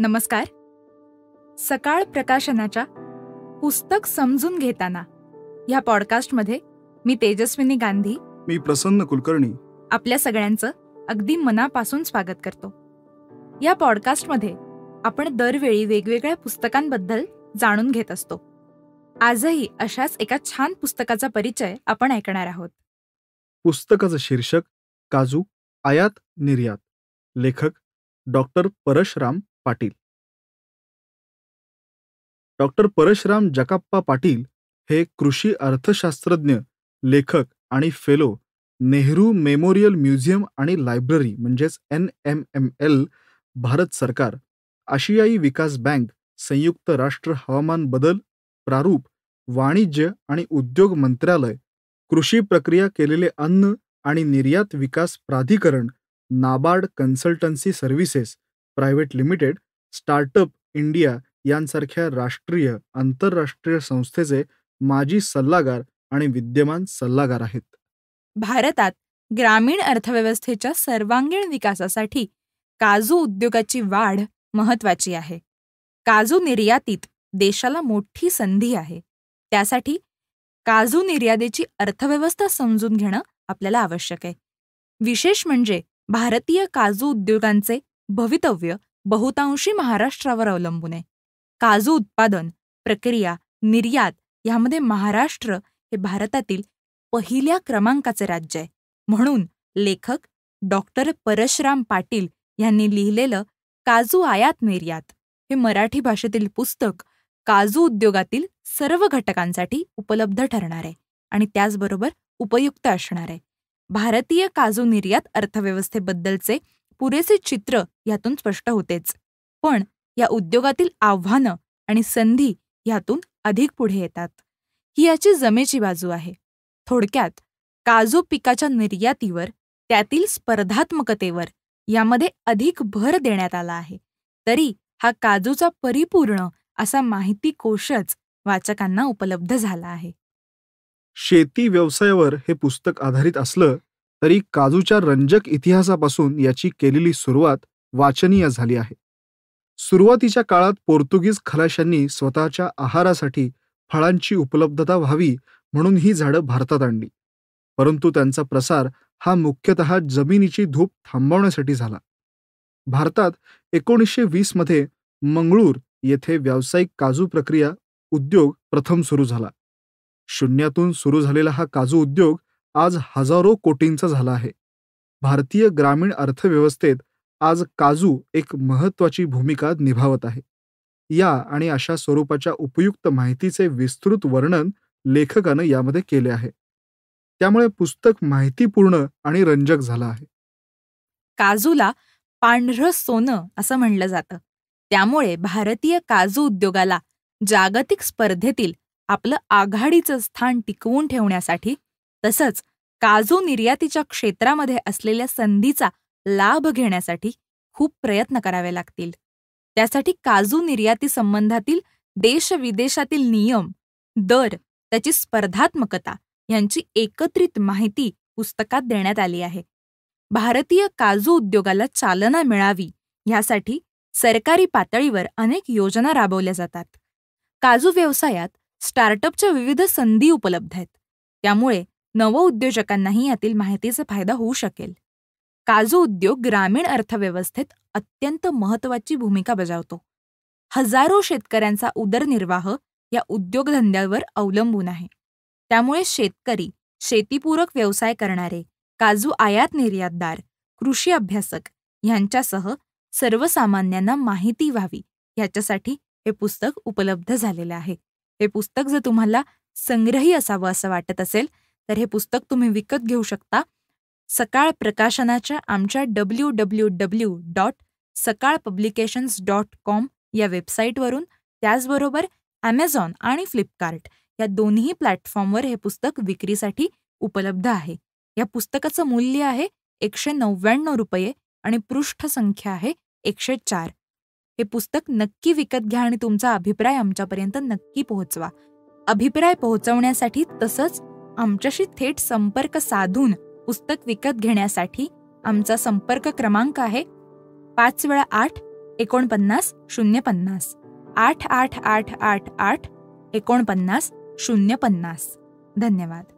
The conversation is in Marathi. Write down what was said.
नमस्कार सकाळ प्रकाशनाच्या पुस्तक समजून घेताना या पॉडकास्टमध्ये मी तेजस्विनी गांधी मी प्रसन्न कुलकर्णी आपल्या सगळ्यांचं अगदी मनापासून स्वागत करतो या पॉडकास्टमध्ये आपण दरवेळी वेगवेगळ्या पुस्तकांबद्दल जाणून घेत असतो आजही अशाच एका छान पुस्तकाचा परिचय आपण ऐकणार आहोत पुस्तकाचं शीर्षक काजू आयात निर्यात लेखक डॉक्टर परशराम पाटील डॉक्टर परशराम जकाप्पा पाटील हे कृषी अर्थशास्त्रज्ञ लेखक आणि फेलो नेहरू मेमोरियल म्युझियम आणि लायब्ररी म्हणजेच N M M L Bharat सरकार आशियाई विकास बँक संयुक्त राष्ट्र हवामान बदल प्रारूप वाणिज्य आणि उद्योग मंत्रालय कृषी प्रक्रिया केलेले अन्न आणि निर्यात विकास प्राधिकरण NABARD consultancy services private limited startup India यांसारख्या राष्ट्रीय आंतरराष्ट्रीय संस्थेचे माजी सल्लागार आणि विद्यमान सल्लागार आहेत भारतात ग्रामीण अर्थव्यवस्थेच्या सर्वांगीण विकासासाठी काजू उद्योगाची वाढ महत्वाची आहे काजू निर्यातीत देशाला मोठी संधी आहे त्यासाठी काजू निर्यातीची अर्थव्यवस्था समजून घेणं आपल्याला आवश्यक आहे विशेष म्हणजे भारतीय काजू उद्योगांचे भवितव्य बहुतांशी महाराष्ट्रावर अवलंबून आहे काजू उत्पादन प्रक्रिया निर्यात यामध्ये महाराष्ट्र हे भारतातील पहिल्या क्रमांकाचे राज्य आहे म्हणून लेखक डॉक्टर परशराम पाटील यांनी लिहिलेलं काजू आयात निर्यात हे मराठी भाषेतील पुस्तक काजू उद्योगातील सर्व घटकांसाठी उपलब्ध ठरणार आहे आणि त्याचबरोबर उपयुक्त असणार आहे भारतीय काजू निर्यात अर्थव्यवस्थेबद्दलचे पुरेसे चित्र यातून स्पष्ट होतेच पण या उद्योगातील आव्हानं आणि संधी यातून अधिक पुढे येतात ही याची जमेची बाजू आहे थोडक्यात काजू पिकाच्या निर्यातीवर त्यातील स्पर्धात्मकतेवर यामध्ये अधिक भर देण्यात आला आहे तरी हा काजूचा परिपूर्ण असा माहिती कोशच वाचकांना उपलब्ध झाला आहे शेती व्यवसायावर हे पुस्तक आधारित असलं तरी काजूच्या रंजक इतिहासापासून याची केलेली सुरुवात वाचनीय झाली आहे सुरुवातीच्या काळात पोर्तुगीज खलाशांनी स्वतःच्या आहारासाठी फळांची उपलब्धता व्हावी म्हणून ही झाडं भारतात आणली परंतु त्यांचा प्रसार हा मुख्यतः जमिनीची धूप थांबवण्यासाठी झाला भारतात एकोणीसशे मध्ये मंगळूर येथे व्यावसायिक काजू प्रक्रिया उद्योग प्रथम सुरू झाला शून्यातून सुरू झालेला हा काजू उद्योग आज हजारो कोटींचा झाला आहे भारतीय ग्रामीण अर्थव्यवस्थेत आज काजू एक महत्त्वाची भूमिका निभावत आहे या आणि अशा स्वरूपाच्या उपयुक्त माहितीचे विस्तृत वर्णन लेखकानं यामध्ये केले आहे त्यामुळे पुस्तक माहितीपूर्ण आणि रंजक झालं आहे काजूला पांढरं सोनं असं म्हणलं जातं त्यामुळे भारतीय काजू उद्योगाला जागतिक स्पर्धेतील आपलं आघाडीचं स्थान टिकवून ठेवण्यासाठी तसंच काजू निर्यातीच्या क्षेत्रामध्ये असलेल्या संधीचा लाभ घेण्यासाठी खूप प्रयत्न करावे लागतील त्यासाठी काजू निर्याती संबंधातील देश विदेशातील नियम दर त्याची स्पर्धात्मकता यांची एकत्रित माहिती पुस्तकात देण्यात आली आहे भारतीय काजू उद्योगाला चालना मिळावी यासाठी सरकारी पातळीवर अनेक योजना राबवल्या जातात काजू व्यवसायात स्टार्टअपच्या विविध संधी उपलब्ध आहेत त्यामुळे नवउद्योजकांनाही यातील माहितीचा फायदा होऊ शकेल काजू उद्योग ग्रामीण अर्थव्यवस्थेत अत्यंत महत्त्वाची भूमिका बजावतो हजारो शेतकऱ्यांचा उदरनिर्वाह या उद्योगधंद्यावर अवलंबून आहे त्यामुळे शेतकरी शेतीपूरक व्यवसाय करणारे काजू आयात निर्यातदार कृषी अभ्यासक यांच्यासह सर्वसामान्यांना माहिती व्हावी याच्यासाठी हे पुस्तक उपलब्ध झालेलं आहे हे पुस्तक जर तुम्हाला संग्रही असावं असं वाटत असेल तर हे पुस्तक तुम्ही विकत घेऊ शकता सकाळ प्रकाशनाच्या आमच्या W W W dot Sakal publications dot com या वेबसाईटवरून त्याचबरोबर ॲमेझॉन आणि फ्लिपकार्ट या दोन्ही प्लॅटफॉर्मवर हे पुस्तक विक्रीसाठी उपलब्ध आहे या पुस्तकाचं मूल्य आहे एकशे नव्याण्णव रुपये आणि पृष्ठ संख्या आहे एकशे चार हे पुस्तक नक्की विकत घ्या आणि तुमचा अभिप्राय आमच्यापर्यंत नक्की पोहोचवा अभिप्राय पोहोचवण्यासाठी तसंच आमच्याशी थेट संपर्क साधून पुस्तक विकत घेण्यासाठी आमचा संपर्क क्रमांक आहे पाच वेळा आठ एकोणपन्नास शून्य पन्नास आठ आठ आठ आठ आठ एकोणपन्नास शून्य पन्नास धन्यवाद